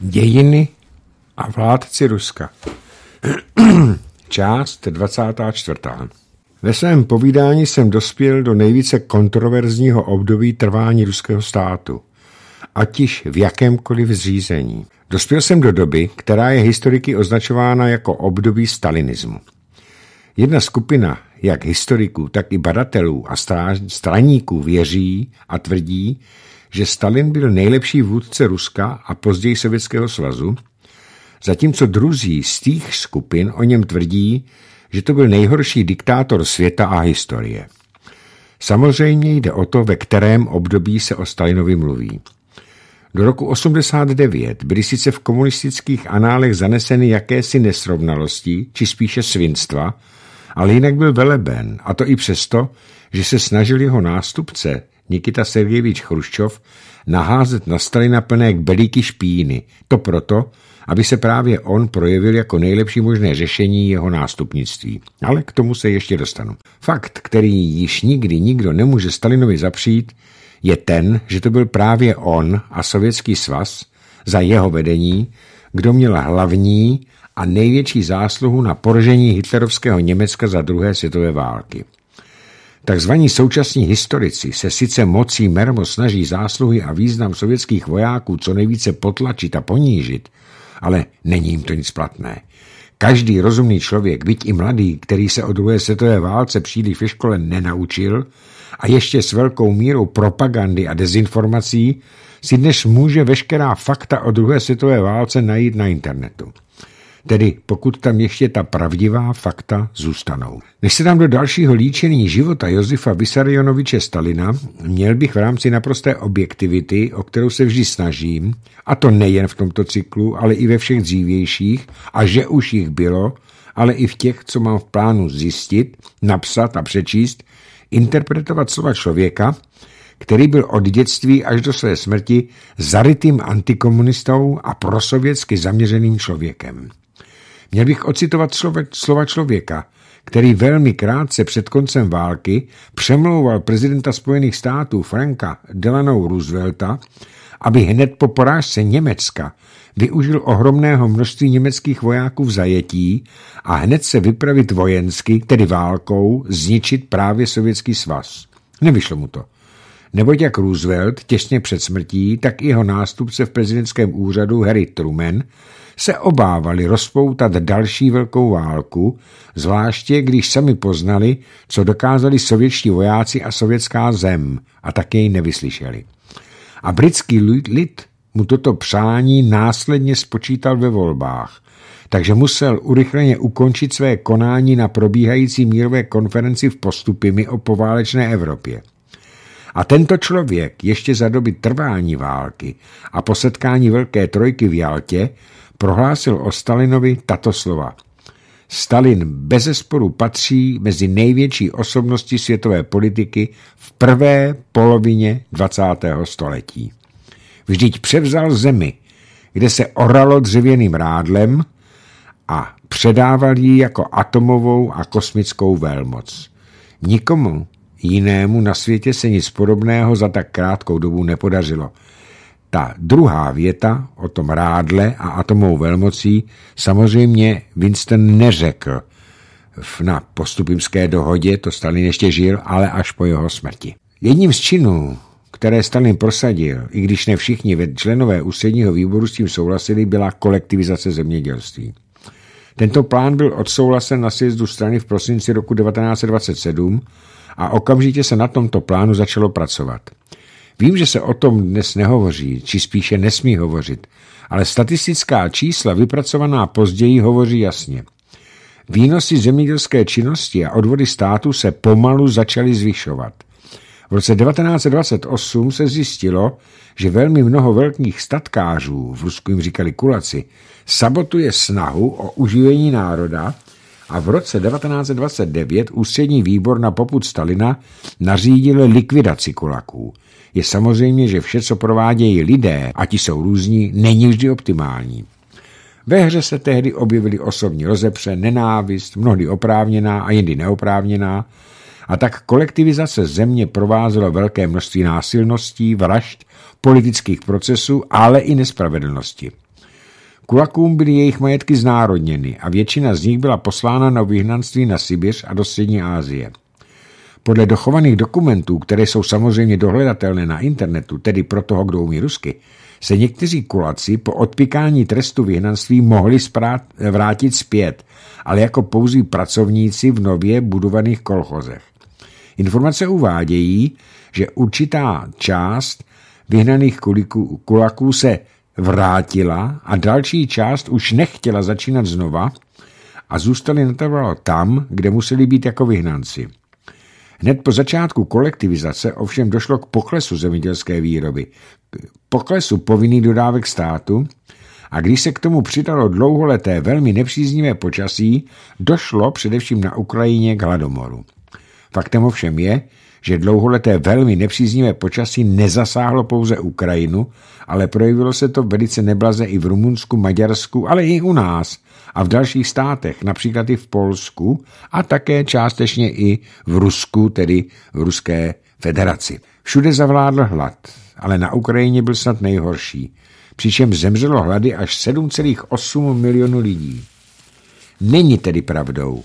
Dějiny a vládci Ruska. Část 24. Ve svém povídání jsem dospěl do nejvíce kontroverzního období trvání ruského státu, ať již v jakémkoliv zřízení. Dospěl jsem do doby, která je historiky označována jako období stalinismu. Jedna skupina, jak historiků, tak i badatelů a straníků věří a tvrdí, že Stalin byl nejlepší vůdce Ruska a později Sovětského svazu, zatímco druzí z těch skupin o něm tvrdí, že to byl nejhorší diktátor světa a historie. Samozřejmě jde o to, ve kterém období se o Stalinovi mluví. Do roku 89 byly sice v komunistických análech zaneseny jakési nesrovnalosti, či spíše svinstva, ale jinak byl veleben, a to i přesto, že se snažili jeho nástupce Nikita Sergejevič Chruščov naházet na Stalina plné kbelíky špíny. To proto, aby se právě on projevil jako nejlepší možné řešení jeho nástupnictví. Ale k tomu se ještě dostanu. Fakt, který již nikdy nikdo nemůže Stalinovi zapřít, je ten, že to byl právě on a Sovětský svaz za jeho vedení, kdo měl hlavní a největší zásluhu na poražení hitlerovského Německa za druhé světové války. Takzvaní současní historici se sice mocí mermo snaží zásluhy a význam sovětských vojáků co nejvíce potlačit a ponížit, ale není jim to nic platné. Každý rozumný člověk, byť i mladý, který se o druhé světové válce příliš ve škole nenaučil a ještě s velkou mírou propagandy a dezinformací, si dnes může veškerá fakta o druhé světové válce najít na internetu tedy pokud tam ještě ta pravdivá fakta zůstanou. Než se dám do dalšího líčení života Josefa Vysarionoviče Stalina, měl bych v rámci naprosté objektivity, o kterou se vždy snažím, a to nejen v tomto cyklu, ale i ve všech dřívějších, a že už jich bylo, ale i v těch, co mám v plánu zjistit, napsat a přečíst, interpretovat slova člověka, který byl od dětství až do své smrti zarytým antikomunistou a prosovětsky zaměřeným člověkem. Měl bych ocitovat slova člověka, který velmi krátce před koncem války přemlouval prezidenta Spojených států Franka Delano Roosevelta, aby hned po porážce Německa využil ohromného množství německých vojáků v zajetí a hned se vypravit vojensky, tedy válkou, zničit právě Sovětský svaz. Nevyšlo mu to. Neboť jak Roosevelt těsně před smrtí, tak i jeho nástupce v prezidentském úřadu Harry Truman se obávali rozpoutat další velkou válku, zvláště když sami poznali, co dokázali sovětští vojáci a sovětská zem a také jej nevyslyšeli. A britský lid mu toto přání následně spočítal ve volbách, takže musel urychleně ukončit své konání na probíhající mírové konferenci v postupimi o poválečné Evropě. A tento člověk ještě za doby trvání války a po setkání Velké trojky v Jaltě prohlásil o Stalinovi tato slova. Stalin bezesporu patří mezi největší osobnosti světové politiky v prvé polovině 20. století. Vždyť převzal zemi, kde se oralo dřevěným rádlem a předával ji jako atomovou a kosmickou velmoc. Nikomu jinému na světě se nic podobného za tak krátkou dobu nepodařilo – ta druhá věta o tom rádle a atomovou velmocí samozřejmě Winston neřekl na postupimské dohodě, to Stalin ještě žil, ale až po jeho smrti. Jedním z činů, které Stalin prosadil, i když ne všichni členové ústředního výboru s tím souhlasili, byla kolektivizace zemědělství. Tento plán byl odsouhlasen na sjezdu strany v prosinci roku 1927 a okamžitě se na tomto plánu začalo pracovat. Vím, že se o tom dnes nehovoří, či spíše nesmí hovořit, ale statistická čísla vypracovaná později hovoří jasně. Výnosy zemědělské činnosti a odvody státu se pomalu začaly zvyšovat. V roce 1928 se zjistilo, že velmi mnoho velkých statkářů, v Rusku jim říkali kulaci, sabotuje snahu o uživení národa a v roce 1929 ústřední výbor na poput Stalina nařídil likvidaci kulaků. Je samozřejmě, že vše, co provádějí lidé, a ti jsou různí, není vždy optimální. Ve hře se tehdy objevily osobní rozepře, nenávist, mnohdy oprávněná a jindy neoprávněná, a tak kolektivizace země provázela velké množství násilností, vražd, politických procesů, ale i nespravedlnosti. Kulakům byly jejich majetky znárodněny a většina z nich byla poslána na vyhnanství na Sibiř a do Střední Asie. Podle dochovaných dokumentů, které jsou samozřejmě dohledatelné na internetu, tedy pro toho, kdo umí rusky, se někteří kulaci po odpikání trestu vyhnanství mohli sprát, vrátit zpět, ale jako pouzí pracovníci v nově budovaných kolchozech. Informace uvádějí, že určitá část vyhnaných kuliků, kulaků se vrátila a další část už nechtěla začínat znova a zůstali natrvalo tam, kde museli být jako vyhnanci. Hned po začátku kolektivizace ovšem došlo k poklesu zemědělské výroby, k poklesu povinných dodávek státu a když se k tomu přidalo dlouholeté velmi nepříznivé počasí, došlo především na Ukrajině k hladomoru. Faktem ovšem je, že dlouholeté velmi nepříznivé počasí nezasáhlo pouze Ukrajinu, ale projevilo se to velice neblaze i v Rumunsku, Maďarsku, ale i u nás a v dalších státech, například i v Polsku a také částečně i v Rusku, tedy v Ruské federaci. Všude zavládl hlad, ale na Ukrajině byl snad nejhorší, přičem zemřelo hlady až 7,8 milionů lidí. Není tedy pravdou,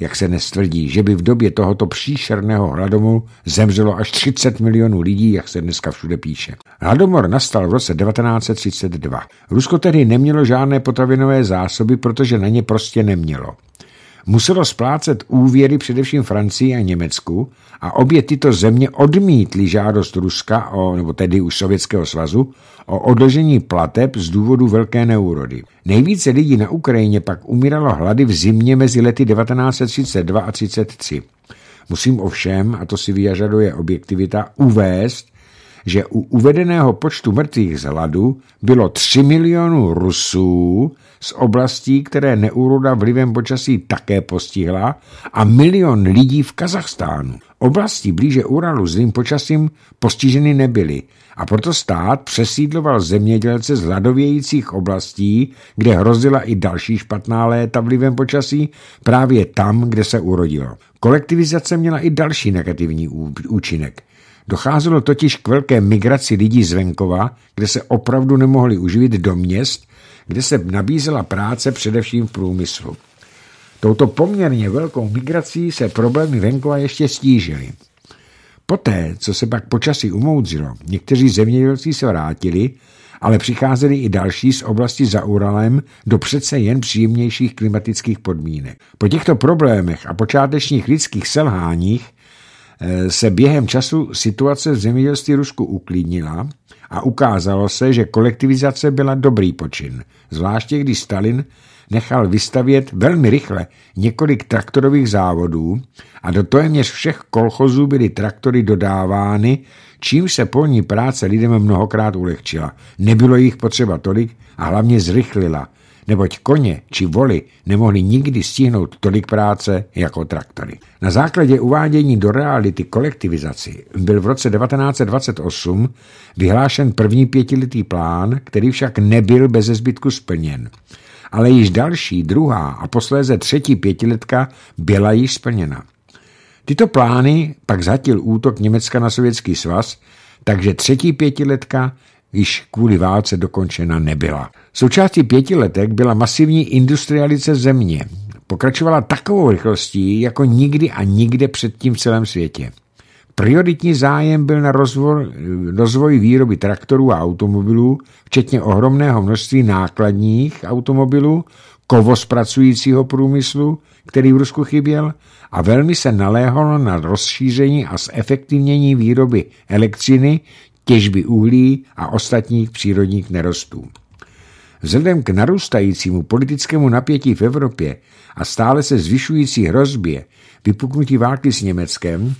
jak se nestvrdí, že by v době tohoto příšerného hladomu zemřelo až 30 milionů lidí, jak se dneska všude píše. Hladomor nastal v roce 1932. Rusko tedy nemělo žádné potravinové zásoby, protože na ně prostě nemělo muselo splácet úvěry především Francii a Německu a obě tyto země odmítly žádost Ruska, o, nebo tedy už Sovětského svazu, o odložení plateb z důvodu velké neúrody. Nejvíce lidí na Ukrajině pak umíralo hlady v zimě mezi lety 1932 a 1933. Musím ovšem, a to si vyžaduje objektivita, uvést, že u uvedeného počtu mrtvých z hladu bylo 3 milionů Rusů, z oblastí, které neúroda vlivem počasí také postihla a milion lidí v Kazachstánu. Oblasti blíže Uralu zlým počasím postiženy nebyly a proto stát přesídloval zemědělce z hladovějících oblastí, kde hrozila i další špatná léta vlivem počasí, právě tam, kde se urodilo. Kolektivizace měla i další negativní účinek. Docházelo totiž k velké migraci lidí z venkova, kde se opravdu nemohli uživit do měst kde se nabízela práce především v průmyslu. Touto poměrně velkou migrací se problémy venkova ještě stížily. Poté, co se pak počasí umoudzilo, někteří zemědělci se vrátili, ale přicházeli i další z oblasti za Uralem do přece jen příjemnějších klimatických podmínek. Po těchto problémech a počátečních lidských selháních eh, se během času situace v zemědělství Rusku uklidnila a ukázalo se, že kolektivizace byla dobrý počin, zvláště když Stalin nechal vystavět velmi rychle několik traktorových závodů a do téměř všech kolchozů byly traktory dodávány, čím se polní práce lidem mnohokrát ulehčila. Nebylo jich potřeba tolik a hlavně zrychlila – neboť koně či voli nemohly nikdy stihnout tolik práce jako traktory. Na základě uvádění do reality kolektivizaci byl v roce 1928 vyhlášen první pětiletý plán, který však nebyl bez zbytku splněn. Ale již další, druhá a posléze třetí pětiletka byla již splněna. Tyto plány pak zatil útok Německa na Sovětský svaz, takže třetí pětiletka již kvůli válce dokončena nebyla. Součástí pěti letek byla masivní industrializace země. Pokračovala takovou rychlostí, jako nikdy a nikde předtím v celém světě. Prioritní zájem byl na rozvoj, rozvoj výroby traktorů a automobilů, včetně ohromného množství nákladních automobilů, kovospracujícího průmyslu, který v Rusku chyběl, a velmi se naléhalo na rozšíření a zefektivnění výroby elektřiny těžby uhlí a ostatních přírodních nerostů. Vzhledem k narůstajícímu politickému napětí v Evropě a stále se zvyšující hrozbě vypuknutí války s Německem,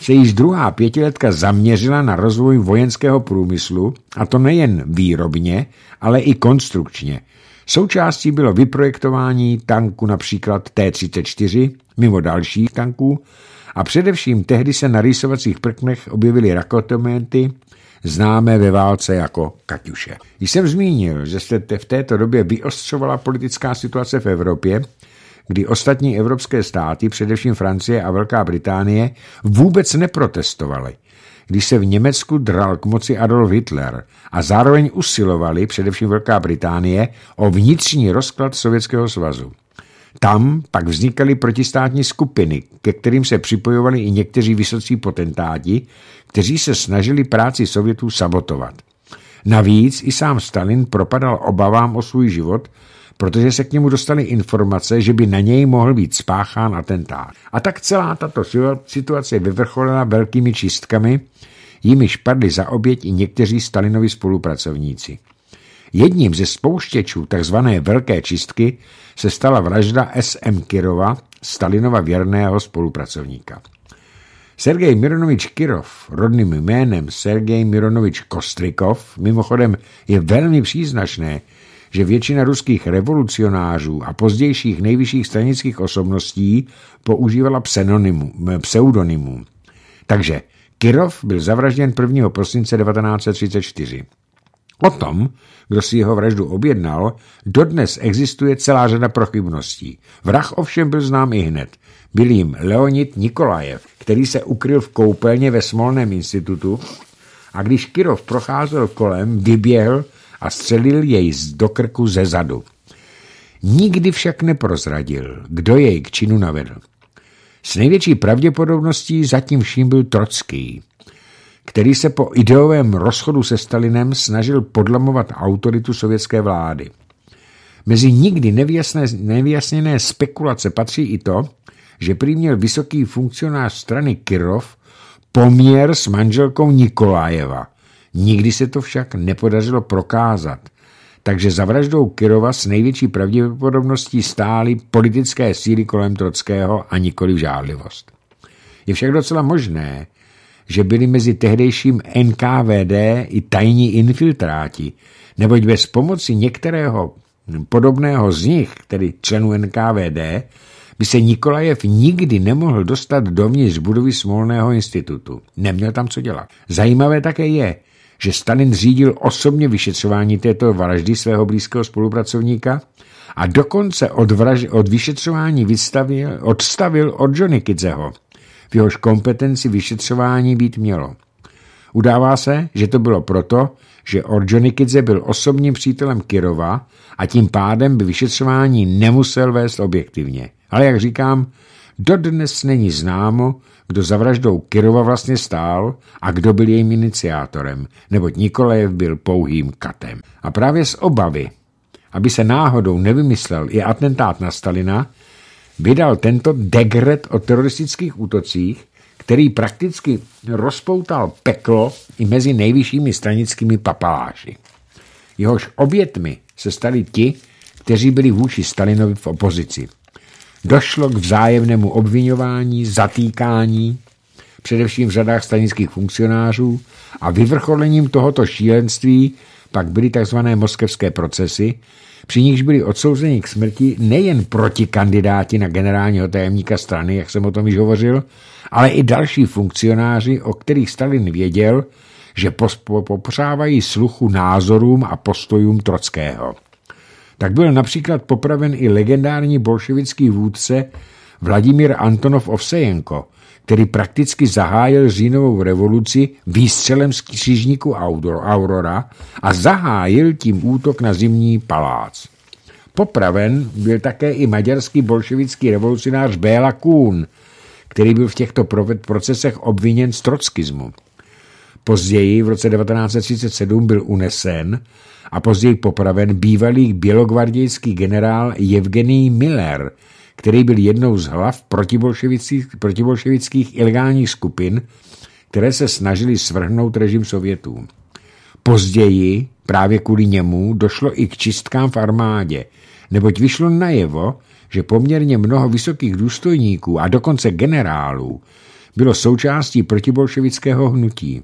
se již druhá pětiletka zaměřila na rozvoj vojenského průmyslu, a to nejen výrobně, ale i konstrukčně. Součástí bylo vyprojektování tanku například T-34, mimo dalších tanků, a především tehdy se na rýsovacích prknech objevily rakotomenty známé ve válce jako Katiuše. Když jsem zmínil, že se v této době vyostřovala politická situace v Evropě, kdy ostatní evropské státy, především Francie a Velká Británie, vůbec neprotestovaly, když se v Německu dral k moci Adolf Hitler a zároveň usilovali, především Velká Británie, o vnitřní rozklad Sovětského svazu. Tam pak vznikaly protistátní skupiny, ke kterým se připojovali i někteří vysocí potentáti, kteří se snažili práci Sovětů sabotovat. Navíc i sám Stalin propadal obavám o svůj život, protože se k němu dostaly informace, že by na něj mohl být spáchán atentát. A tak celá tato situace vyvrcholila velkými čistkami, jimiž padli za oběť i někteří Stalinovi spolupracovníci. Jedním ze spouštěčů tzv. velké čistky se stala vražda S.M. Kirova, Stalinova věrného spolupracovníka. Sergej Mironovič Kirov, rodným jménem Sergej Mironovič Kostrikov, mimochodem je velmi příznačné, že většina ruských revolucionářů a pozdějších nejvyšších stranických osobností používala pseudonymů. Takže Kirov byl zavražděn 1. prosince 1934. O tom, kdo si jeho vraždu objednal, dodnes existuje celá řada prochybností. Vrah ovšem byl znám i hned. Byl jim Leonid Nikolajev, který se ukryl v koupelně ve Smolném institutu a když Kirov procházel kolem, vyběhl a střelil jej do krku ze zadu. Nikdy však neprozradil, kdo jej k činu navedl. S největší pravděpodobností zatím vším byl Trocký který se po ideovém rozchodu se Stalinem snažil podlamovat autoritu sovětské vlády. Mezi nikdy nevyjasné, nevyjasněné spekulace patří i to, že prý měl vysoký funkcionář strany Kirov poměr s manželkou Nikolájeva. Nikdy se to však nepodařilo prokázat, takže za vraždou Kirova s největší pravděpodobností stály politické síly kolem Trockého a nikoli žádlivost. Je však docela možné, že byli mezi tehdejším NKVD i tajní infiltráti, neboť bez pomoci některého podobného z nich, tedy členů NKVD, by se Nikolajev nikdy nemohl dostat dovnitř budovy Smolného institutu. Neměl tam co dělat. Zajímavé také je, že Stalin řídil osobně vyšetřování této vraždy svého blízkého spolupracovníka a dokonce od, vraž- od vyšetřování vystavil, odstavil od Johnny Kidzeho v jehož kompetenci vyšetřování být mělo. Udává se, že to bylo proto, že Orjonikidze byl osobním přítelem Kirova a tím pádem by vyšetřování nemusel vést objektivně. Ale jak říkám, dodnes není známo, kdo za vraždou Kirova vlastně stál a kdo byl jejím iniciátorem, neboť Nikolajev byl pouhým katem. A právě z obavy, aby se náhodou nevymyslel i atentát na Stalina, vydal tento degret o teroristických útocích, který prakticky rozpoutal peklo i mezi nejvyššími stranickými papaláši. Jehož obětmi se stali ti, kteří byli vůči Stalinovi v opozici. Došlo k vzájemnému obvinování, zatýkání, především v řadách stranických funkcionářů a vyvrcholením tohoto šílenství pak byly tzv. moskevské procesy, při nichž byli odsouzeni k smrti nejen proti kandidáti na generálního tajemníka strany, jak jsem o tom již hovořil, ale i další funkcionáři, o kterých Stalin věděl, že popřávají sluchu názorům a postojům Trockého. Tak byl například popraven i legendární bolševický vůdce Vladimír Antonov Ovsejenko, který prakticky zahájil říjnovou revoluci výstřelem z křížníku Aurora a zahájil tím útok na zimní palác. Popraven byl také i maďarský bolševický revolucionář Béla Kuhn, který byl v těchto procesech obviněn z trockismu. Později v roce 1937 byl unesen a později popraven bývalý bělogvardějský generál Evgenij Miller – který byl jednou z hlav protibolševických, protibolševických ilegálních skupin, které se snažili svrhnout režim Sovětů. Později, právě kvůli němu, došlo i k čistkám v armádě, neboť vyšlo najevo, že poměrně mnoho vysokých důstojníků a dokonce generálů bylo součástí protibolševického hnutí.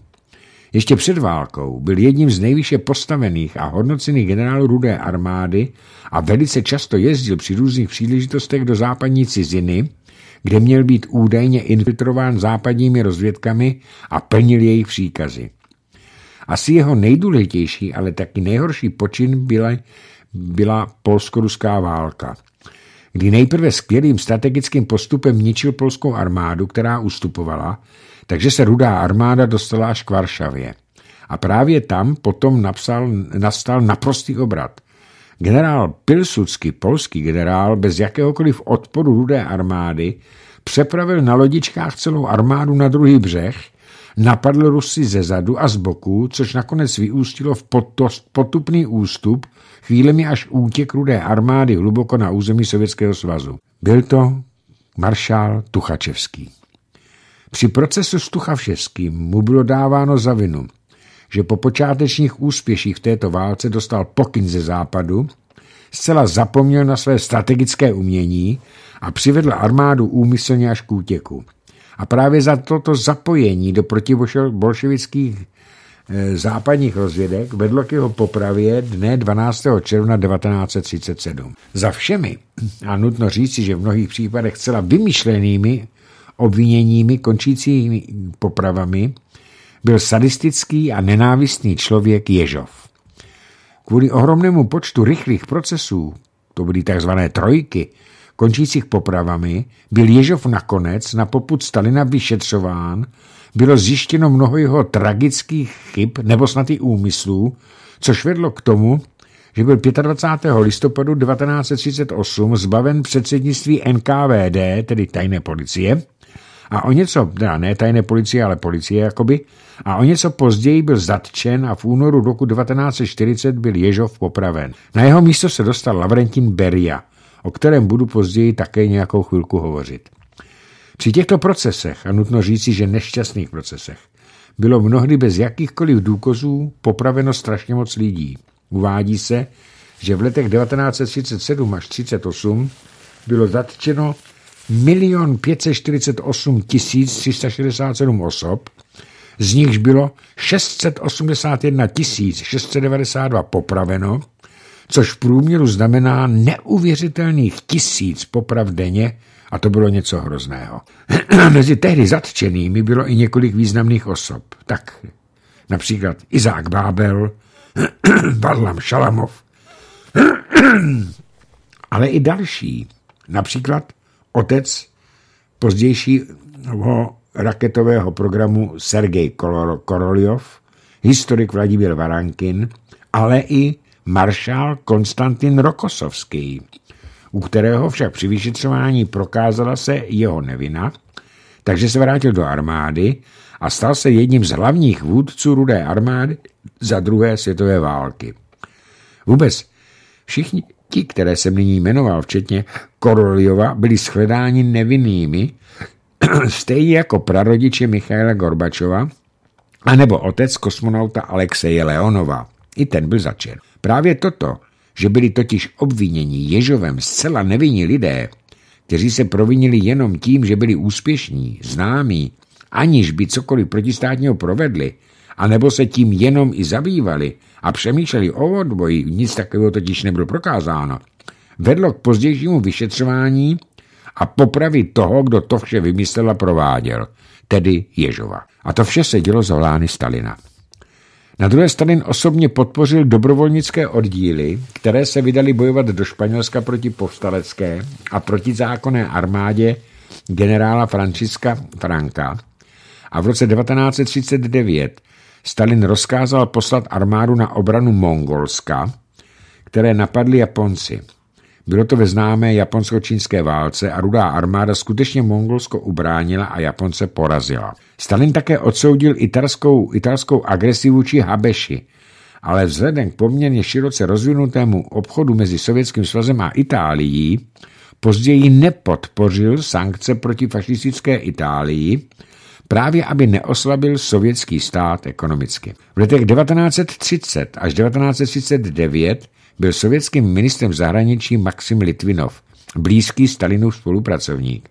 Ještě před válkou byl jedním z nejvyše postavených a hodnocených generálů Rudé armády a velice často jezdil při různých příležitostech do západní ciziny, kde měl být údajně infiltrován západními rozvědkami a plnil jejich příkazy. Asi jeho nejdůležitější, ale taky nejhorší počin byla, byla polsko-ruská válka, kdy nejprve skvělým strategickým postupem ničil polskou armádu, která ustupovala, takže se rudá armáda dostala až k Varšavě. A právě tam potom napsal, nastal naprostý obrat. Generál Pilsudský, polský generál, bez jakéhokoliv odporu rudé armády, přepravil na lodičkách celou armádu na druhý břeh, napadl Rusy ze zadu a z boku, což nakonec vyústilo v potupný ústup, chvílemi až útěk rudé armády hluboko na území Sovětského svazu. Byl to maršál Tuchačevský. Při procesu s Tuchavševským mu bylo dáváno za vinu, že po počátečních úspěších v této válce dostal pokyn ze západu, zcela zapomněl na své strategické umění a přivedl armádu úmyslně až k útěku. A právě za toto zapojení do protibolševických eh, západních rozvědek vedlo k jeho popravě dne 12. června 1937. Za všemi, a nutno říci, že v mnohých případech zcela vymyšlenými obviněními končícími popravami, byl sadistický a nenávistný člověk Ježov. Kvůli ohromnému počtu rychlých procesů, to byly tzv. trojky, končících popravami, byl Ježov nakonec na poput Stalina vyšetřován, bylo zjištěno mnoho jeho tragických chyb nebo snad i úmyslů, což vedlo k tomu, že byl 25. listopadu 1938 zbaven předsednictví NKVD, tedy tajné policie, a o něco, teda ne tajné policie, ale policie jakoby, a o něco později byl zatčen a v únoru roku 1940 byl Ježov popraven. Na jeho místo se dostal Lavrentin Beria, o kterém budu později také nějakou chvilku hovořit. Při těchto procesech, a nutno říci, že nešťastných procesech, bylo mnohdy bez jakýchkoliv důkazů popraveno strašně moc lidí. Uvádí se, že v letech 1937 až 1938 bylo zatčeno milion 548 367 osob, z nichž bylo 681 692 popraveno, což v průměru znamená neuvěřitelných tisíc poprav denně, a to bylo něco hrozného. Mezi tehdy zatčenými bylo i několik významných osob. Tak například Izák Bábel, Barlam Šalamov, ale i další, například otec pozdějšího raketového programu Sergej Koroljov, historik Vladimír Varankin, ale i maršál Konstantin Rokosovský, u kterého však při vyšetřování prokázala se jeho nevina, takže se vrátil do armády a stal se jedním z hlavních vůdců Rudé armády za druhé světové války. Vůbec všichni Ti, které jsem nyní jmenoval, včetně Koroljova, byli shledáni nevinnými, stejně jako prarodiče Michaila Gorbačova, anebo otec kosmonauta Alexeje Leonova. I ten byl začen. Právě toto, že byli totiž obviněni Ježovem zcela nevinní lidé, kteří se provinili jenom tím, že byli úspěšní, známí, aniž by cokoliv protistátního provedli, anebo se tím jenom i zabývali a přemýšleli o odboji, nic takového totiž nebylo prokázáno, vedlo k pozdějšímu vyšetřování a popravy toho, kdo to vše vymyslel a prováděl, tedy Ježova. A to vše se dělo za vlány Stalina. Na druhé Stalin osobně podpořil dobrovolnické oddíly, které se vydali bojovat do Španělska proti povstalecké a proti zákonné armádě generála Franciska Franka a v roce 1939 Stalin rozkázal poslat armádu na obranu Mongolska, které napadli Japonci. Bylo to ve známé japonsko-čínské válce a rudá armáda skutečně Mongolsko ubránila a Japonce porazila. Stalin také odsoudil italskou, italskou agresivu či Habeši, ale vzhledem k poměrně široce rozvinutému obchodu mezi Sovětským svazem a Itálií později nepodpořil sankce proti fašistické Itálii, právě aby neoslabil sovětský stát ekonomicky. V letech 1930 až 1939 byl sovětským ministrem zahraničí Maxim Litvinov, blízký Stalinův spolupracovník.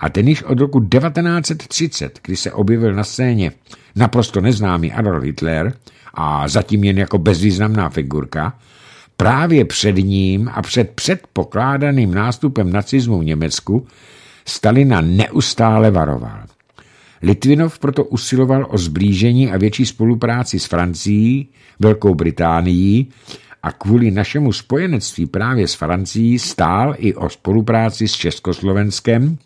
A ten již od roku 1930, kdy se objevil na scéně naprosto neznámý Adolf Hitler a zatím jen jako bezvýznamná figurka, právě před ním a před předpokládaným nástupem nacismu v Německu Stalina neustále varoval. Litvinov proto usiloval o zblížení a větší spolupráci s Francií, Velkou Británií a kvůli našemu spojenectví právě s Francií stál i o spolupráci s Československem,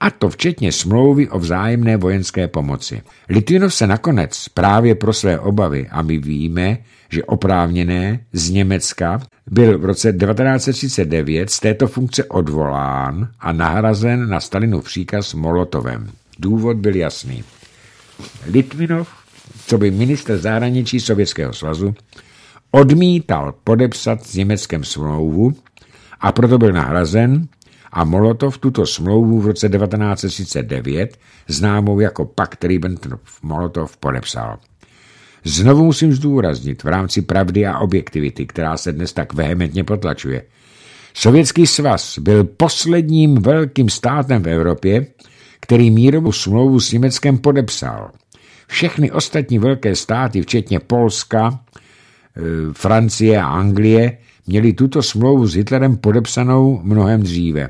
a to včetně smlouvy o vzájemné vojenské pomoci. Litvinov se nakonec právě pro své obavy, a my víme, že oprávněné z Německa, byl v roce 1939 z této funkce odvolán a nahrazen na Stalinu příkaz Molotovem. Důvod byl jasný. Litvinov, co by minister zahraničí Sovětského svazu, odmítal podepsat s Německem smlouvu a proto byl nahrazen a Molotov tuto smlouvu v roce 1939, známou jako Pakt Ribbentrop-Molotov, podepsal. Znovu musím zdůraznit v rámci pravdy a objektivity, která se dnes tak vehementně potlačuje. Sovětský svaz byl posledním velkým státem v Evropě, který mírovou smlouvu s Německem podepsal. Všechny ostatní velké státy, včetně Polska, e, Francie a Anglie, měli tuto smlouvu s Hitlerem podepsanou mnohem dříve.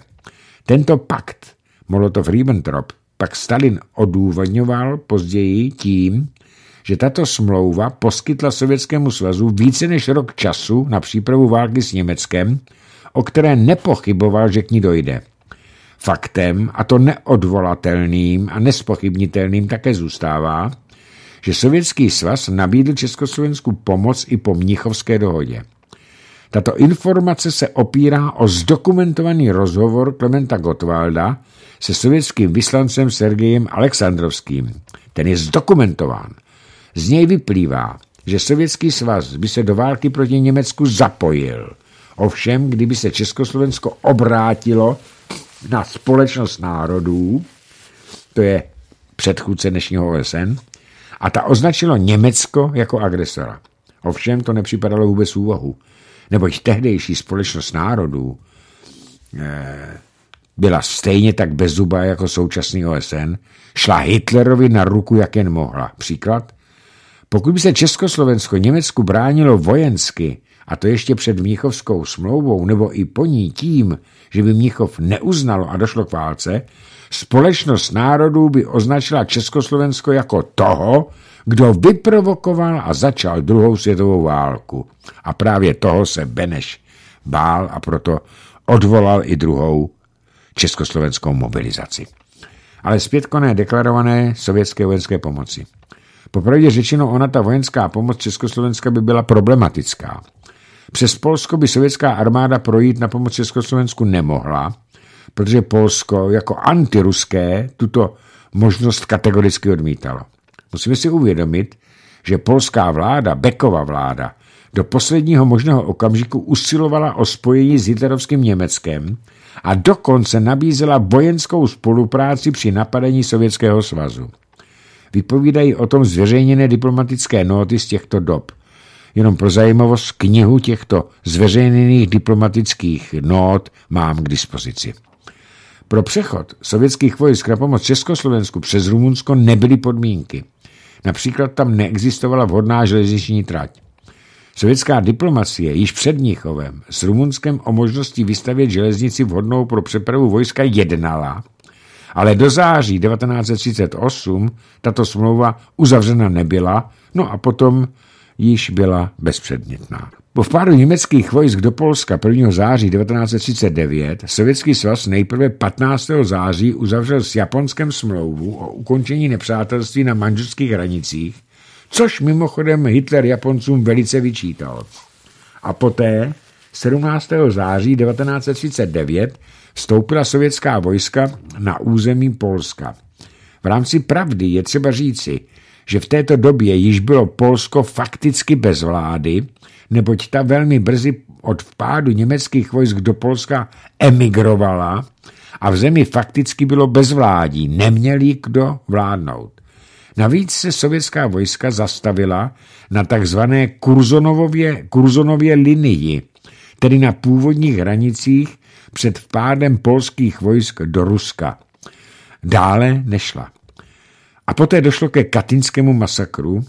Tento pakt Molotov-Ribbentrop pak Stalin odůvodňoval později tím, že tato smlouva poskytla Sovětskému svazu více než rok času na přípravu války s Německem, o které nepochyboval, že k ní dojde. Faktem, a to neodvolatelným a nespochybnitelným také zůstává, že Sovětský svaz nabídl Československu pomoc i po Mnichovské dohodě. Tato informace se opírá o zdokumentovaný rozhovor Klementa Gottwalda se sovětským vyslancem Sergejem Alexandrovským. Ten je zdokumentován. Z něj vyplývá, že Sovětský svaz by se do války proti Německu zapojil. Ovšem, kdyby se Československo obrátilo na společnost národů, to je předchůdce dnešního OSN, a ta označilo Německo jako agresora. Ovšem to nepřipadalo vůbec úvahu, neboť tehdejší společnost národů eh, byla stejně tak bezuba jako současný OSN, šla Hitlerovi na ruku, jak jen mohla. Příklad? Pokud by se Československo Německu bránilo vojensky, a to ještě před Mnichovskou smlouvou nebo i po ní tím, že by Mnichov neuznalo a došlo k válce, společnost národů by označila Československo jako toho, kdo vyprovokoval a začal druhou světovou válku. A právě toho se Beneš bál a proto odvolal i druhou československou mobilizaci. Ale zpětkoné deklarované sovětské vojenské pomoci. Popravdě řečeno, ona ta vojenská pomoc Československa by byla problematická. Přes Polsko by sovětská armáda projít na pomoc Československu nemohla, protože Polsko jako antiruské tuto možnost kategoricky odmítalo. Musíme si uvědomit, že polská vláda, Bekova vláda, do posledního možného okamžiku usilovala o spojení s hitlerovským Německem a dokonce nabízela vojenskou spolupráci při napadení Sovětského svazu. Vypovídají o tom zveřejněné diplomatické nóty z těchto dob – Jenom pro zajímavost knihu těchto zveřejněných diplomatických not mám k dispozici. Pro přechod sovětských vojsk na pomoc Československu přes Rumunsko nebyly podmínky. Například tam neexistovala vhodná železniční trať. Sovětská diplomacie již před Mnichovem s Rumunskem o možnosti vystavět železnici vhodnou pro přepravu vojska jednala, ale do září 1938 tato smlouva uzavřena nebyla, no a potom již byla bezpředmětná. Po vpádu německých vojsk do Polska 1. září 1939 Sovětský svaz nejprve 15. září uzavřel s Japonskem smlouvu o ukončení nepřátelství na manželských hranicích, což mimochodem Hitler Japoncům velice vyčítal. A poté 17. září 1939 vstoupila sovětská vojska na území Polska. V rámci pravdy je třeba říci, že v této době již bylo Polsko fakticky bez vlády, neboť ta velmi brzy od vpádu německých vojsk do Polska emigrovala a v zemi fakticky bylo vládí, neměli kdo vládnout. Navíc se sovětská vojska zastavila na takzvané Kurzonovově, Kurzonově linii, tedy na původních hranicích před vpádem polských vojsk do Ruska. Dále nešla. A poté došlo ke katinskému masakru,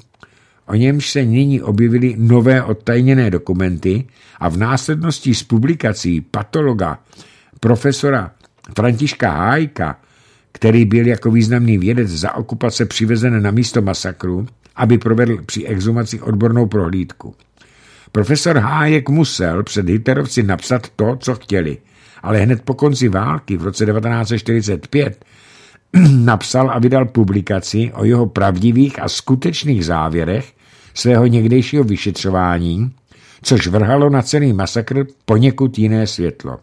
o němž se nyní objevily nové odtajněné dokumenty a v následnosti z publikací patologa profesora Františka Hájka, který byl jako významný vědec za okupace přivezen na místo masakru, aby provedl při exhumaci odbornou prohlídku. Profesor Hájek musel před Hitlerovci napsat to, co chtěli, ale hned po konci války v roce 1945 napsal a vydal publikaci o jeho pravdivých a skutečných závěrech svého někdejšího vyšetřování, což vrhalo na celý masakr poněkud jiné světlo.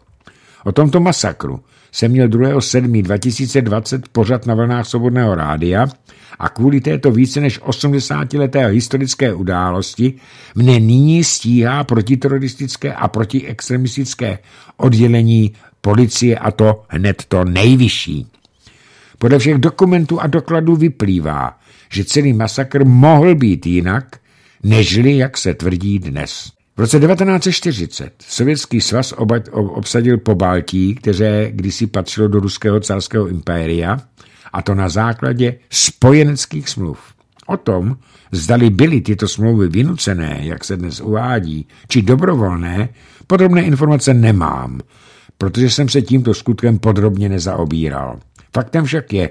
O tomto masakru se měl 2.7.2020 pořad na vlnách Svobodného rádia a kvůli této více než 80-leté historické události mne nyní stíhá protiteroristické a protiextremistické oddělení policie a to hned to nejvyšší. Podle všech dokumentů a dokladů vyplývá, že celý masakr mohl být jinak, nežli, jak se tvrdí dnes. V roce 1940 Sovětský svaz obsadil po Baltí, které kdysi patřilo do ruského carského impéria, a to na základě spojeneckých smluv. O tom, zdali byly tyto smlouvy vynucené, jak se dnes uvádí, či dobrovolné, podrobné informace nemám, protože jsem se tímto skutkem podrobně nezaobíral. Faktem však je,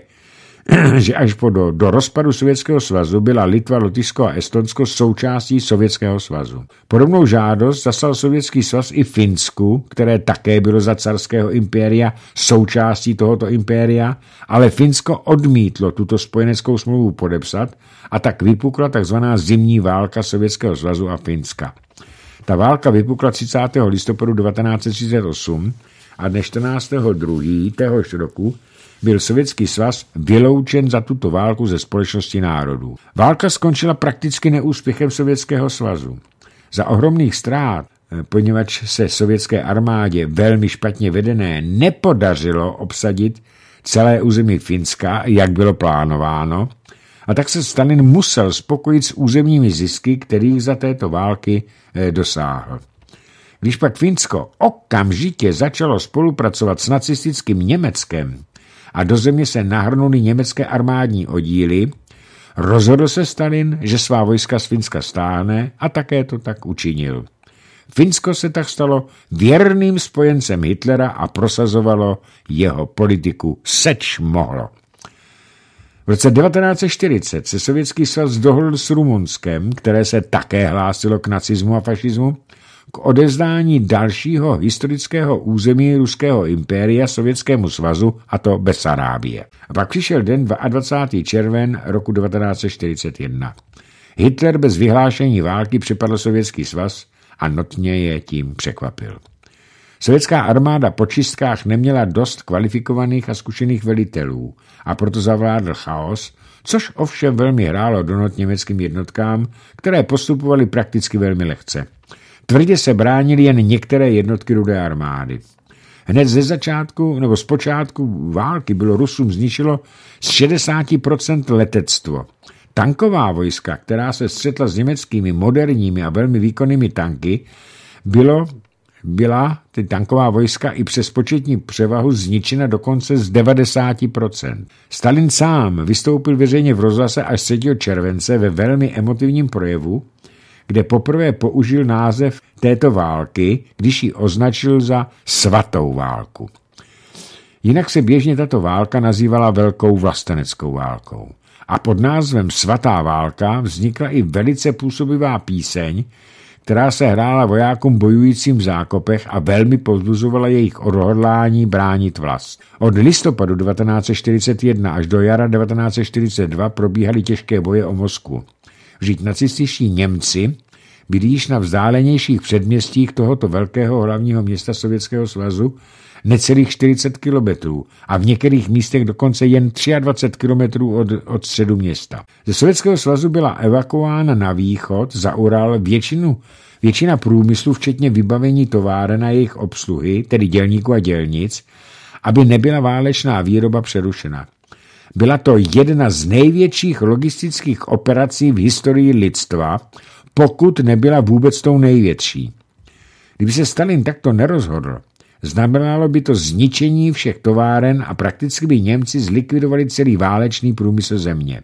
že až po do, do rozpadu Sovětského svazu byla Litva, Lotyšsko a Estonsko součástí Sovětského svazu. Podobnou žádost zaslal Sovětský svaz i Finsku, které také bylo za carského impéria součástí tohoto impéria, ale Finsko odmítlo tuto spojeneckou smlouvu podepsat a tak vypukla tzv. zimní válka Sovětského svazu a Finska. Ta válka vypukla 30. listopadu 1938 a dne 14. 2. téhož roku byl Sovětský svaz vyloučen za tuto válku ze společnosti národů. Válka skončila prakticky neúspěchem Sovětského svazu. Za ohromných ztrát eh, poněvadž se sovětské armádě velmi špatně vedené nepodařilo obsadit celé území Finska, jak bylo plánováno, a tak se Stalin musel spokojit s územními zisky, kterých za této války eh, dosáhl. Když pak Finsko okamžitě začalo spolupracovat s nacistickým Německem, a do země se nahrnuli německé armádní oddíly, rozhodl se Stalin, že svá vojska z Finska stáhne a také to tak učinil. Finsko se tak stalo věrným spojencem Hitlera a prosazovalo jeho politiku seč mohlo. V roce 1940 se Sovětský svaz dohodl s Rumunskem, které se také hlásilo k nacismu a fašismu, k odevzdání dalšího historického území Ruského impéria Sovětskému svazu, a to Besarábie. A pak přišel den 22. červen roku 1941. Hitler bez vyhlášení války přepadl Sovětský svaz a notně je tím překvapil. Sovětská armáda po čistkách neměla dost kvalifikovaných a zkušených velitelů a proto zavládl chaos, což ovšem velmi hrálo do not německým jednotkám, které postupovaly prakticky velmi lehce. Tvrdě se bránili jen některé jednotky Rudé armády. Hned ze začátku, nebo z počátku války bylo Rusům zničilo z 60% letectvo. Tanková vojska, která se střetla s německými moderními a velmi výkonnými tanky, bylo, byla ty tanková vojska i přes početní převahu zničena dokonce z 90%. Stalin sám vystoupil veřejně v rozhlase až 3. července ve velmi emotivním projevu, kde poprvé použil název této války, když ji označil za svatou válku. Jinak se běžně tato válka nazývala Velkou vlasteneckou válkou. A pod názvem Svatá válka vznikla i velice působivá píseň, která se hrála vojákům bojujícím v zákopech a velmi povzbuzovala jejich odhodlání bránit vlast. Od listopadu 1941 až do jara 1942 probíhaly těžké boje o Moskvu. Vždyť nacističtí Němci byli již na vzdálenějších předměstích tohoto velkého hlavního města Sovětského svazu necelých 40 kilometrů a v některých místech dokonce jen 23 kilometrů od, od středu města. Ze Sovětského svazu byla evakuována na východ za Ural většinu, většina průmyslu, včetně vybavení továren a jejich obsluhy, tedy dělníků a dělnic, aby nebyla válečná výroba přerušena. Byla to jedna z největších logistických operací v historii lidstva, pokud nebyla vůbec tou největší. Kdyby se Stalin takto nerozhodl, znamenalo by to zničení všech továren a prakticky by Němci zlikvidovali celý válečný průmysl země.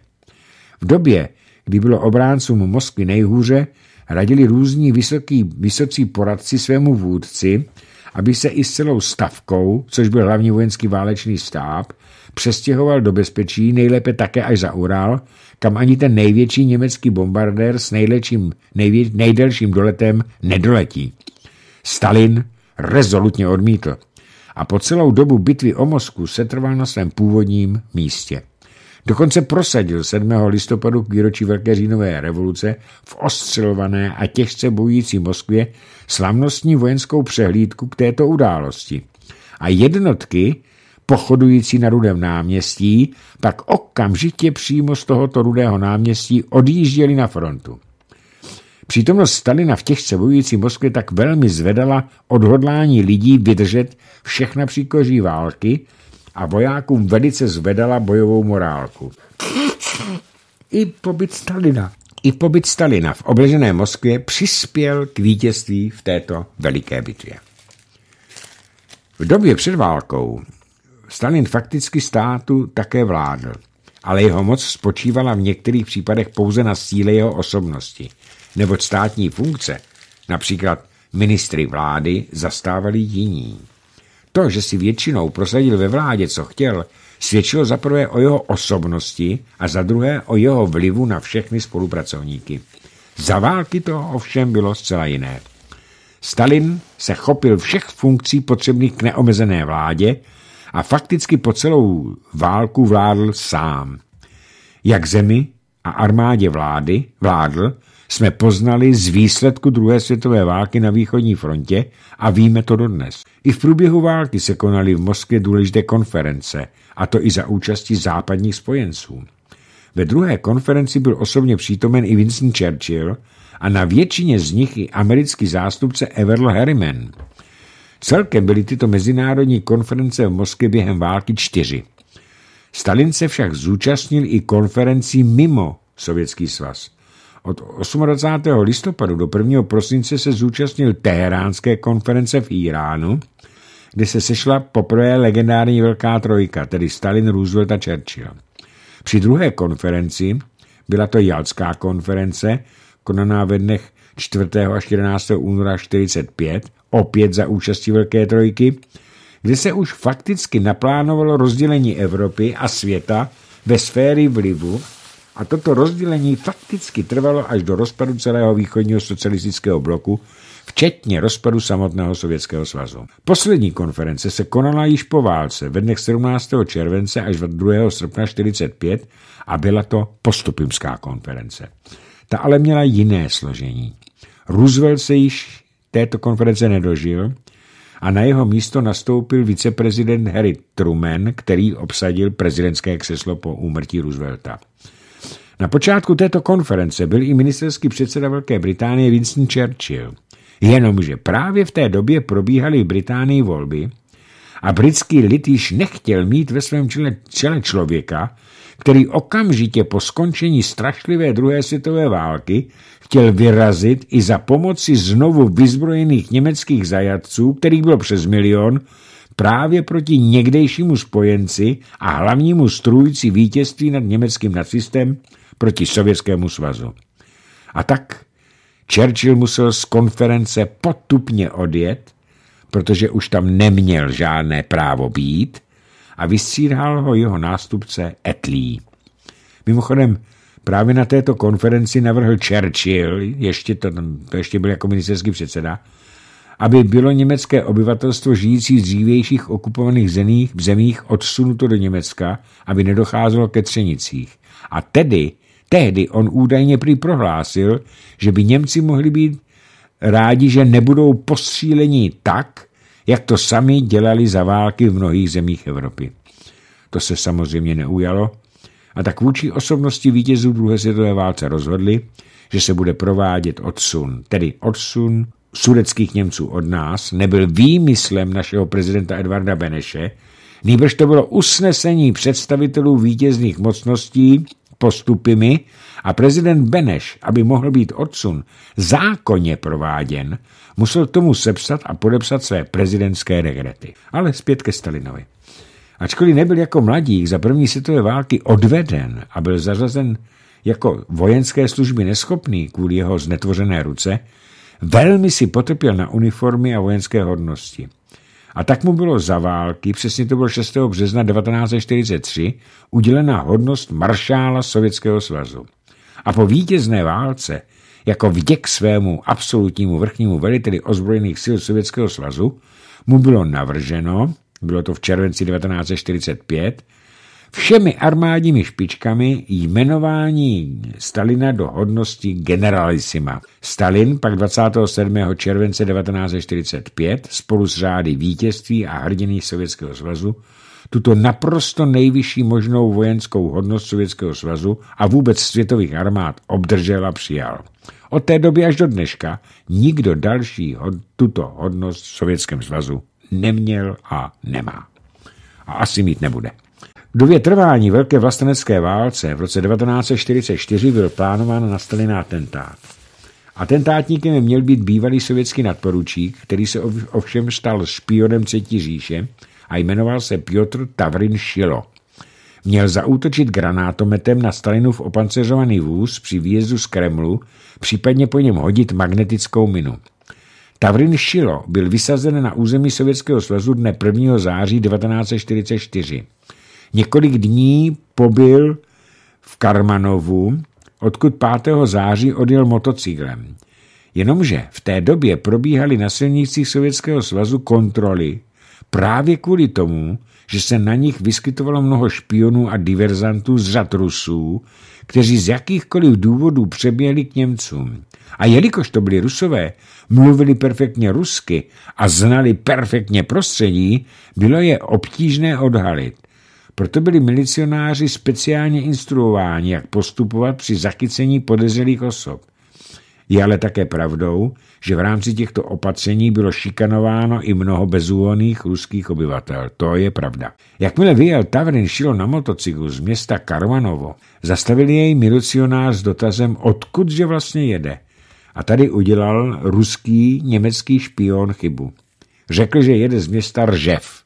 V době, kdy bylo obráncům Moskvy nejhůře, radili různí vysoký, vysocí poradci svému vůdci, aby se i s celou stavkou, což byl hlavní vojenský válečný stáb, přestěhoval do bezpečí, nejlépe také až za Ural, kam ani ten největší německý bombardér s nejlečím, nejvě, nejdelším doletem nedoletí. Stalin rezolutně odmítl a po celou dobu bitvy o Mosku setrval na svém původním místě. Dokonce prosadil 7. listopadu k výročí Velké říjnové revoluce v ostřelované a těžce bojící Moskvě slavnostní vojenskou přehlídku k této události. A jednotky, pochodující na Rudém náměstí, pak okamžitě přímo z tohoto Rudého náměstí odjížděli na frontu. Přítomnost Stalina v těch bojující Moskvě tak velmi zvedala odhodlání lidí vydržet všechna příkoří války a vojákům velice zvedala bojovou morálku. I pobyt Stalina. I pobyt Stalina v obležené Moskvě přispěl k vítězství v této veliké bitvě. V době před válkou Stalin fakticky státu také vládl, ale jeho moc spočívala v některých případech pouze na síle jeho osobnosti, neboť státní funkce, například ministry vlády, zastávali jiní. To, že si většinou prosadil ve vládě, co chtěl, svědčilo za prvé o jeho osobnosti a za druhé o jeho vlivu na všechny spolupracovníky. Za války to ovšem bylo zcela jiné. Stalin se chopil všech funkcí potřebných k neomezené vládě a fakticky po celou válku vládl sám. Jak zemi a armádě vlády vládl, jsme poznali z výsledku druhé světové války na východní frontě a víme to dodnes. I v průběhu války se konaly v Moskvě důležité konference, a to i za účasti západních spojenců. Ve druhé konferenci byl osobně přítomen i Winston Churchill a na většině z nich i americký zástupce Everl Harriman. Celkem byly tyto mezinárodní konference v Moskvě během války čtyři. Stalin se však zúčastnil i konferencí mimo Sovětský svaz – od 28. listopadu do 1. prosince se zúčastnil Teheránské konference v Iránu, kde se sešla poprvé legendární velká trojka, tedy Stalin, Roosevelt a Churchill. Při druhé konferenci, byla to Jalská konference, konaná ve dnech 4. až 14. února 1945, opět za účastí Velké trojky, kde se už fakticky naplánovalo rozdělení Evropy a světa ve sféry vlivu a toto rozdělení fakticky trvalo až do rozpadu celého východního socialistického bloku, včetně rozpadu samotného Sovětského svazu. Poslední konference se konala již po válce ve dnech 17. července až 2. srpna 1945 a byla to postupimská konference. Ta ale měla jiné složení. Roosevelt se již této konference nedožil a na jeho místo nastoupil viceprezident Harry Truman, který obsadil prezidentské křeslo po úmrtí Roosevelta. Na počátku této konference byl i ministerský předseda Velké Británie Winston Churchill. Jenomže právě v té době probíhaly v Británii volby a britský lid již nechtěl mít ve svém čele, člověka, který okamžitě po skončení strašlivé druhé světové války chtěl vyrazit i za pomoci znovu vyzbrojených německých zajatců, kterých bylo přes milion, právě proti někdejšímu spojenci a hlavnímu strůjci vítězství nad německým nacistem proti Sovětskému svazu. A tak Churchill musel z konference potupně odjet, protože už tam neměl žádné právo být a vystřídal ho jeho nástupce Etlí. Mimochodem, právě na této konferenci navrhl Churchill, ještě to, to ještě byl jako ministerský předseda, aby bylo německé obyvatelstvo žijící z dřívějších okupovaných zemích, zemích odsunuto do Německa, aby nedocházelo ke třenicích. A tedy Tehdy on údajně prý prohlásil, že by Němci mohli být rádi, že nebudou postříleni tak, jak to sami dělali za války v mnohých zemích Evropy. To se samozřejmě neujalo a tak vůči osobnosti vítězů druhé světové válce rozhodli, že se bude provádět odsun, tedy odsun sudeckých Němců od nás, nebyl výmyslem našeho prezidenta Edvarda Beneše, nejbrž to bylo usnesení představitelů vítězných mocností postupy a prezident Beneš, aby mohl být odsun zákonně prováděn, musel tomu sepsat a podepsat své prezidentské regrety. Ale zpět ke Stalinovi. Ačkoliv nebyl jako mladík za první světové války odveden a byl zařazen jako vojenské služby neschopný kvůli jeho znetvořené ruce, velmi si potrpěl na uniformy a vojenské hodnosti. A tak mu bylo za války, přesně to bylo 6. března 1943, udělena hodnost maršála Sovětského svazu. A po vítězné válce, jako vděk svému absolutnímu vrchnímu veliteli ozbrojených sil Sovětského svazu, mu bylo navrženo, bylo to v červenci 1945, všemi armádními špičkami jmenování Stalina do hodnosti generalisima. Stalin pak 27. července 1945 spolu s řády vítězství a hrdiny Sovětského svazu tuto naprosto nejvyšší možnou vojenskou hodnost Sovětského svazu a vůbec světových armád obdržel a přijal. Od té doby až do dneška nikdo další hod, tuto hodnost v Sovětském svazu neměl a nemá. A asi mít nebude. V době trvání Velké vlastenecké válce v roce 1944 byl plánován na Stalin atentát. Atentátníkem měl být bývalý sovětský nadporučík, který se ovšem stal špionem Třetí říše a jmenoval se Piotr Tavrin Šilo. Měl zaútočit granátometem na Stalinův opancerovaný vůz při výjezdu z Kremlu, případně po něm hodit magnetickou minu. Tavrin Šilo byl vysazen na území Sovětského svazu dne 1. září 1944. Několik dní pobyl v Karmanovu, odkud 5. září odjel motocyklem. Jenomže v té době probíhaly na silnicích Sovětského svazu kontroly právě kvůli tomu, že se na nich vyskytovalo mnoho špionů a diverzantů z řad Rusů, kteří z jakýchkoliv důvodů přeběhli k Němcům. A jelikož to byli Rusové, mluvili perfektně rusky a znali perfektně prostředí, bylo je obtížné odhalit. Proto byli milicionáři speciálně instruováni, jak postupovat při zachycení podezřelých osob. Je ale také pravdou, že v rámci těchto opatření bylo šikanováno i mnoho bezúhonných ruských obyvatel. To je pravda. Jakmile vyjel Tavrin šilo na motocyklu z města Karmanovo, zastavili jej milicionář s dotazem, odkud že vlastně jede. A tady udělal ruský německý špion chybu. Řekl, že jede z města Ržev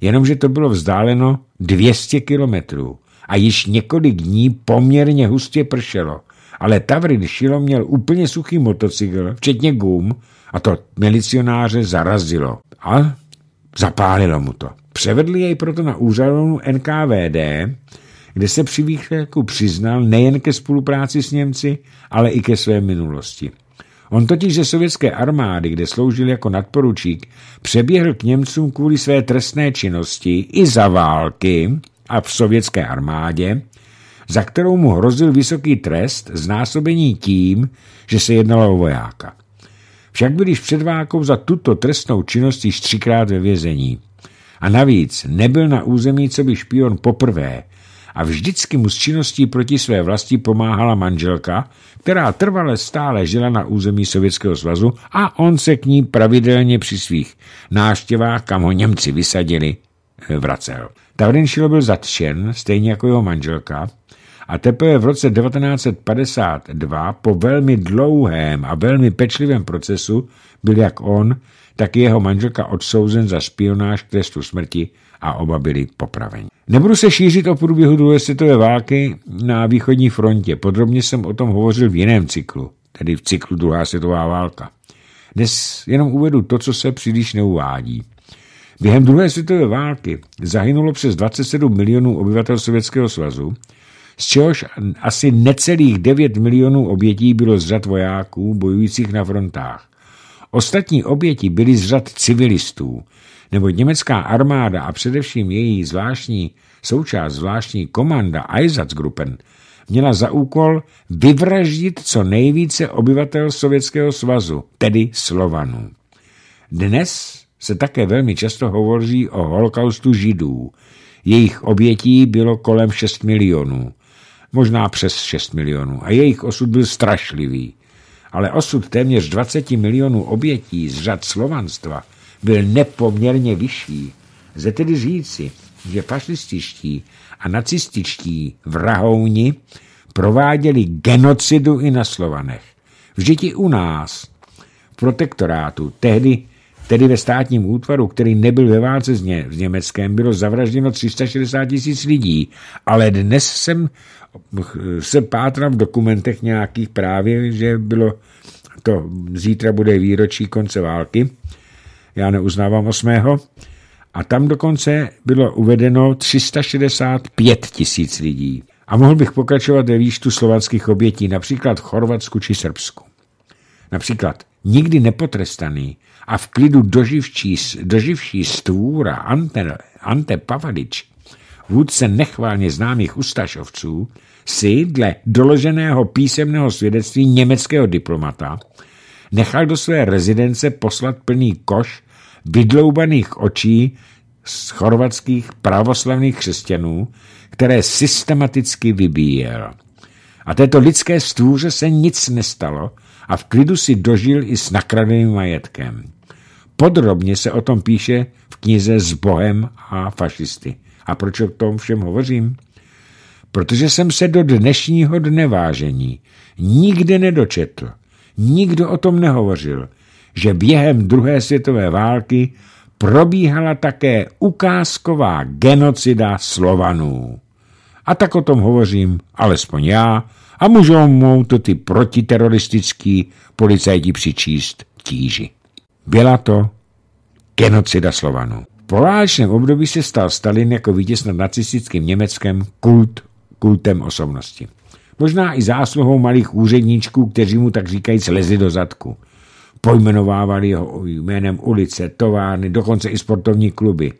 jenomže to bylo vzdáleno 200 kilometrů a již několik dní poměrně hustě pršelo. Ale Tavrin Šilo měl úplně suchý motocykl, včetně gum, a to milicionáře zarazilo. A zapálilo mu to. Převedli jej proto na úřadovnu NKVD, kde se při výchleku přiznal nejen ke spolupráci s Němci, ale i ke své minulosti. On totiž ze sovětské armády, kde sloužil jako nadporučík, přeběhl k Němcům kvůli své trestné činnosti i za války a v sovětské armádě, za kterou mu hrozil vysoký trest znásobení tím, že se jednalo o vojáka. Však byl již před válkou za tuto trestnou činnost již třikrát ve vězení. A navíc nebyl na území co by špion poprvé, a vždycky mu s činností proti své vlasti pomáhala manželka, která trvale stále žila na území Sovětského svazu a on se k ní pravidelně při svých návštěvách, kam ho Němci vysadili, eh, vracel. Tavrinšil byl zatčen, stejně jako jeho manželka, a teprve v roce 1952 po velmi dlouhém a velmi pečlivém procesu byl jak on, tak jeho manželka odsouzen za špionáž k trestu smrti a oba byli popraveni. Nebudu se šířit o průběhu druhé světové války na východní frontě. Podrobně jsem o tom hovořil v jiném cyklu, tedy v cyklu druhá světová válka. Dnes jenom uvedu to, co se příliš neuvádí. Během druhé světové války zahynulo přes 27 milionů obyvatel Sovětského svazu, z čehož asi necelých 9 milionů obětí bylo z řad vojáků bojujících na frontách. Ostatní oběti byly z řad civilistů, nebo německá armáda a především její zvláštní součást, zvláštní komanda Einsatzgruppen, měla za úkol vyvraždit co nejvíce obyvatel Sovětského svazu, tedy Slovanů. Dnes se také velmi často hovoří o holokaustu židů. Jejich obětí bylo kolem 6 milionů, možná přes 6 milionů a jejich osud byl strašlivý. Ale osud téměř 20 milionů obětí z řad slovanstva – byl nepoměrně vyšší. Lze tedy říci, že fašističtí a nacističtí vrahouni prováděli genocidu i na Slovanech. Vždyť i u nás, v protektorátu, tehdy tedy ve státním útvaru, který nebyl ve válce s, ně, s německém bylo zavražděno 360 tisíc lidí, ale dnes jsem se pátral v dokumentech nějakých právě, že bylo to, zítra bude výročí konce války, já neuznávám 8. A tam dokonce bylo uvedeno 365 tisíc lidí. A mohl bych pokračovat ve výštu slovanských obětí, například v Chorvatsku či Srbsku. Například nikdy nepotrestaný a v klidu doživší, doživší stvůra Ante, Ante Pavadič, vůdce nechválně známých ustašovců, si dle doloženého písemného svědectví německého diplomata nechal do své rezidence poslat plný koš vydloubaných očí z chorvatských pravoslavných křesťanů, které systematicky vybíjel. A této lidské stůře se nic nestalo a v klidu si dožil i s nakradeným majetkem. Podrobně se o tom píše v knize S Bohem a fašisty. A proč o tom všem hovořím? Protože jsem se do dnešního dne vážení nikde nedočetl, nikdo o tom nehovořil, že během druhé světové války probíhala také ukázková genocida Slovanů. A tak o tom hovořím, alespoň já, a můžou mu to ty protiteroristický policajti přičíst tíži. Byla to genocida Slovanů. V poválečném období se stal Stalin jako vítěz nad nacistickým Německem kult, kultem osobnosti. Možná i zásluhou malých úředníčků, kteří mu tak říkají slezi do zadku. Pojmenovávali ho jménem ulice, továrny, dokonce i sportovní kluby.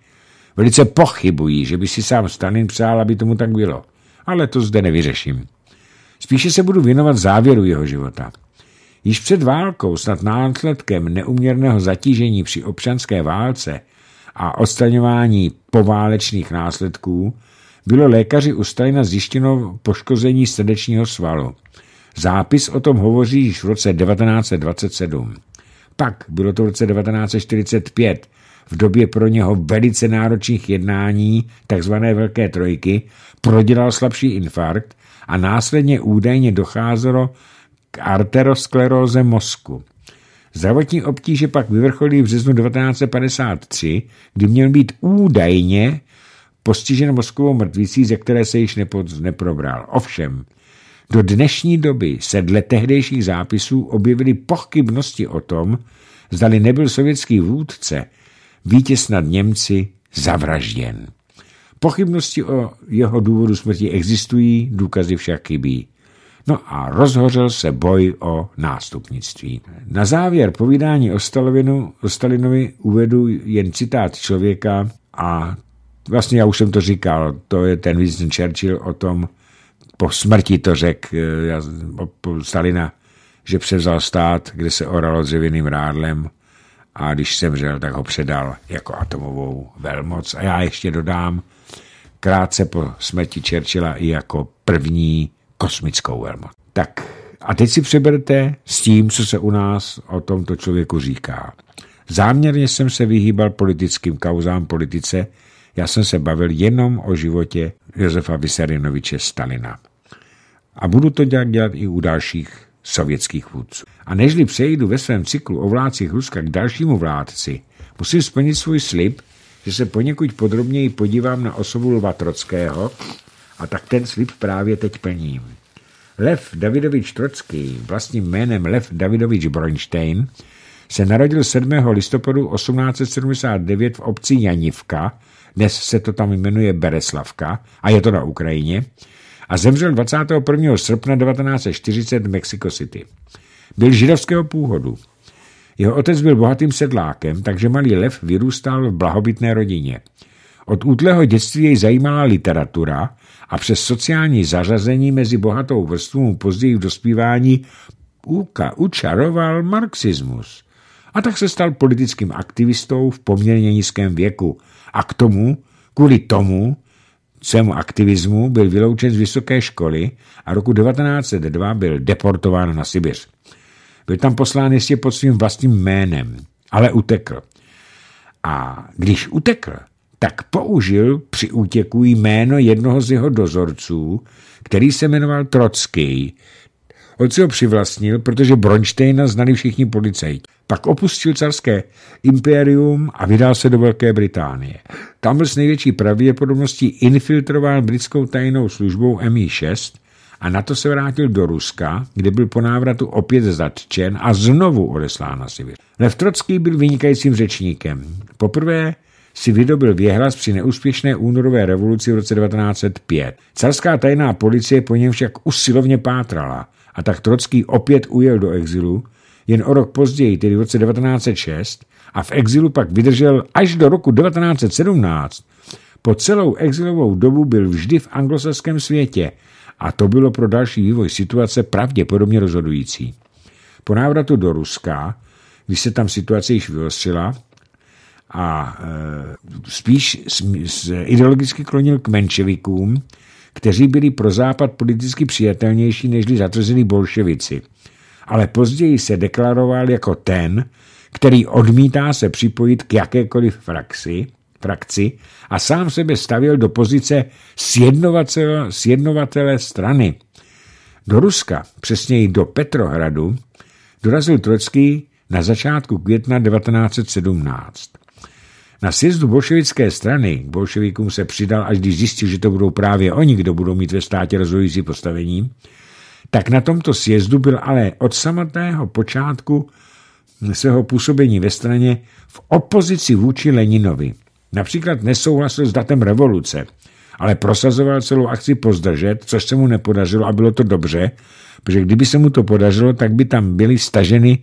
Velice pochybují, že by si sám Stanin přál, aby tomu tak bylo. Ale to zde nevyřeším. Spíše se budu věnovat závěru jeho života. Již před válkou, snad následkem neuměrného zatížení při občanské válce a odstraňování poválečných následků, bylo lékaři u Stalina zjištěno poškození srdečního svalu. Zápis o tom hovoří již v roce 1927. Pak bylo to v roce 1945, v době pro něho velice náročných jednání, takzvané Velké trojky, prodělal slabší infarkt a následně údajně docházelo k arteroskleróze mozku. Zdravotní obtíže pak vyvrcholí v březnu 1953, kdy měl být údajně postižen mozkovou mrtvicí, ze které se již nepod, neprobral. Ovšem, do dnešní doby se dle tehdejších zápisů objevily pochybnosti o tom, zdali nebyl sovětský vůdce vítěz nad Němci zavražděn. Pochybnosti o jeho důvodu smrti existují, důkazy však chybí. No a rozhořel se boj o nástupnictví. Na závěr povídání o, Stalovinu, o Stalinovi uvedu jen citát člověka a vlastně já už jsem to říkal, to je ten Winston Churchill o tom, po smrti to řekl eh, Stalina, že převzal stát, kde se oralo dřevěným rádlem a když zemřel, tak ho předal jako atomovou velmoc. A já ještě dodám, krátce po smrti Churchilla i jako první kosmickou velmoc. Tak a teď si přeberte s tím, co se u nás o tomto člověku říká. Záměrně jsem se vyhýbal politickým kauzám politice, já jsem se bavil jenom o životě Josefa Vysarinoviče Stalina. A budu to dělat, dělat i u dalších sovětských vůdců. A nežli přejdu ve svém cyklu o vládcích Ruska k dalšímu vládci, musím splnit svůj slib, že se poněkud podrobněji podívám na osobu Lva Trockého a tak ten slib právě teď plním. Lev Davidovič Trocký, vlastním jménem Lev Davidovič Bronstein, se narodil 7. listopadu 1879 v obci Janivka, dnes se to tam jmenuje Bereslavka a je to na Ukrajině, a zemřel 21. srpna 1940 v Mexico City. Byl židovského původu. Jeho otec byl bohatým sedlákem, takže malý lev vyrůstal v blahobytné rodině. Od útlého dětství jej zajímala literatura a přes sociální zařazení mezi bohatou vrstvou později v dospívání uka, učaroval marxismus a tak se stal politickým aktivistou v poměrně nízkém věku a k tomu, kvůli tomu, svému aktivismu byl vyloučen z vysoké školy a roku 1902 byl deportován na Sibiř. Byl tam poslán ještě pod svým vlastním jménem, ale utekl. A když utekl, tak použil při útěku jméno jednoho z jeho dozorců, který se jmenoval Trocký, si ho přivlastnil, protože Bronštejna znali všichni policajti. Pak opustil carské impérium a vydal se do Velké Británie. Tam byl s největší pravděpodobností infiltrován britskou tajnou službou MI6 a na to se vrátil do Ruska, kde byl po návratu opět zatčen a znovu odeslán na Sibir. Lev Trocký byl vynikajícím řečníkem. Poprvé si vydobil věhlas při neúspěšné únorové revoluci v roce 1905. Carská tajná policie po něm však usilovně pátrala a tak Trocký opět ujel do exilu, jen o rok později, tedy v roce 1906, a v exilu pak vydržel až do roku 1917. Po celou exilovou dobu byl vždy v anglosaském světě a to bylo pro další vývoj situace pravděpodobně rozhodující. Po návratu do Ruska, když se tam situace již vyostřila, a e, spíš s, ideologicky klonil k menševikům, kteří byli pro Západ politicky přijatelnější nežli zatvrzení bolševici, ale později se deklaroval jako ten, který odmítá se připojit k jakékoliv frakci, frakci a sám sebe stavil do pozice sjednovatele, sjednovatele strany. Do Ruska, přesněji do Petrohradu, dorazil Trocký na začátku května 1917. Na sjezdu bolševické strany k bolševikům se přidal, až když zjistil, že to budou právě oni, kdo budou mít ve státě rozhodující postavení, tak na tomto sjezdu byl ale od samotného počátku svého působení ve straně v opozici vůči Leninovi. Například nesouhlasil s datem revoluce, ale prosazoval celou akci pozdržet, což se mu nepodařilo a bylo to dobře, protože kdyby se mu to podařilo, tak by tam byly staženy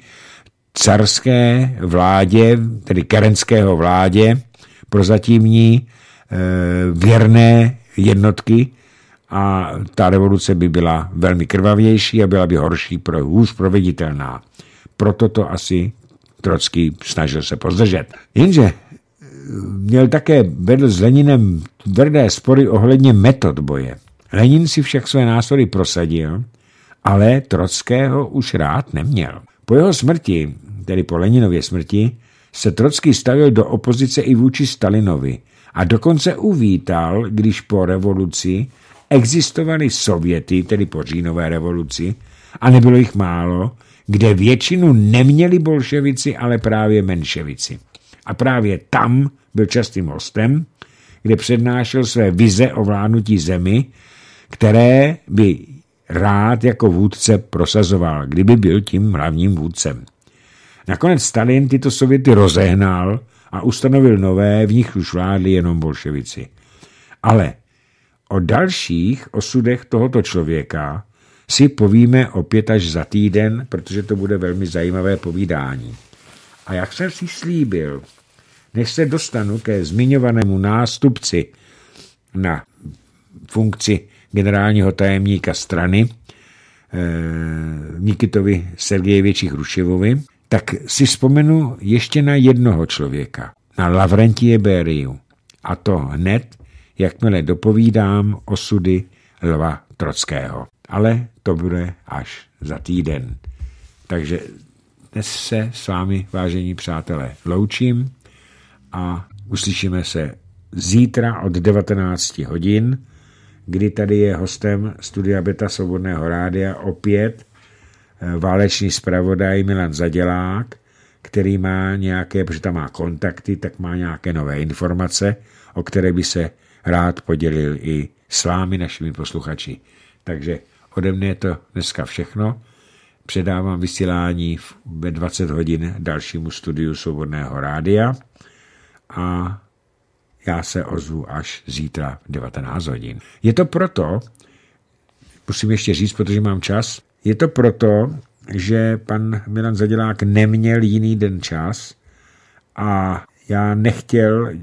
carské vládě, tedy kerenského vládě, prozatímní eh, věrné jednotky a ta revoluce by byla velmi krvavější a byla by horší, pro, hůř proveditelná. Proto to asi Trocký snažil se pozdržet. Jenže eh, měl také, vedl s Leninem tvrdé spory ohledně metod boje. Lenin si však své násory prosadil, ale Trockého už rád neměl. Po jeho smrti tedy po Leninově smrti, se Trocký stavil do opozice i vůči Stalinovi a dokonce uvítal, když po revoluci existovaly Sověty, tedy po říjnové revoluci, a nebylo jich málo, kde většinu neměli bolševici, ale právě menševici. A právě tam byl častým hostem, kde přednášel své vize o vládnutí zemi, které by rád jako vůdce prosazoval, kdyby byl tím hlavním vůdcem. Nakonec Stalin tyto sověty rozehnal a ustanovil nové, v nich už vládli jenom bolševici. Ale o dalších osudech tohoto člověka si povíme opět až za týden, protože to bude velmi zajímavé povídání. A jak jsem si slíbil, než se dostanu ke zmiňovanému nástupci na funkci generálního tajemníka strany, eh, Nikitovi Sergejeviči Hruševovi, tak si vzpomenu ještě na jednoho člověka, na Lavrentie Beriu, A to hned, jakmile dopovídám osudy Lva Trockého. Ale to bude až za týden. Takže dnes se s vámi, vážení přátelé, loučím a uslyšíme se zítra od 19 hodin, kdy tady je hostem studia Beta Svobodného rádia opět Eh, válečný zpravodaj Milan Zadělák, který má nějaké, protože tam má kontakty, tak má nějaké nové informace, o které by se rád podělil i s vámi, našimi posluchači. Takže ode mne je to dneska všechno. Předávám vysílání ve 20 hodin dalšímu studiu Svobodného rádia a já se ozvu až zítra v 19 hodin. Je to proto, musím ještě říct, protože mám čas, je to proto, že pan Milan Zadělák neměl jiný den čas a já nechtěl eh,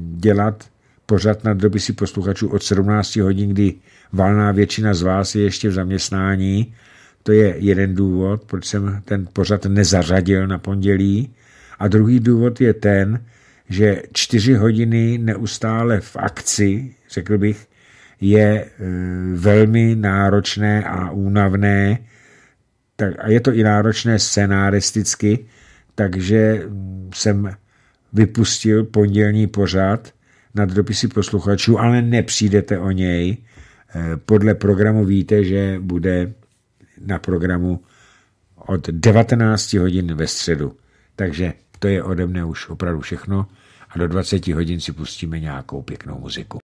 dělat pořad na dopisy posluchačů od 17 hodin, kdy valná většina z vás je ještě v zaměstnání. To je jeden důvod, proč jsem ten pořad nezařadil na pondělí. A druhý důvod je ten, že čtyři hodiny neustále v akci, řekl bych, je eh, velmi náročné a únavné tak, a je to i náročné scenáristicky, takže mm, jsem vypustil pondělní pořád na dopisy posluchačů, ale nepřijdete o něj. Eh, podle programu víte, že bude na programu od 19 hodin ve středu. Takže to je ode mne už opravdu všechno a do 20 hodin si pustíme nějakou pěknou muziku.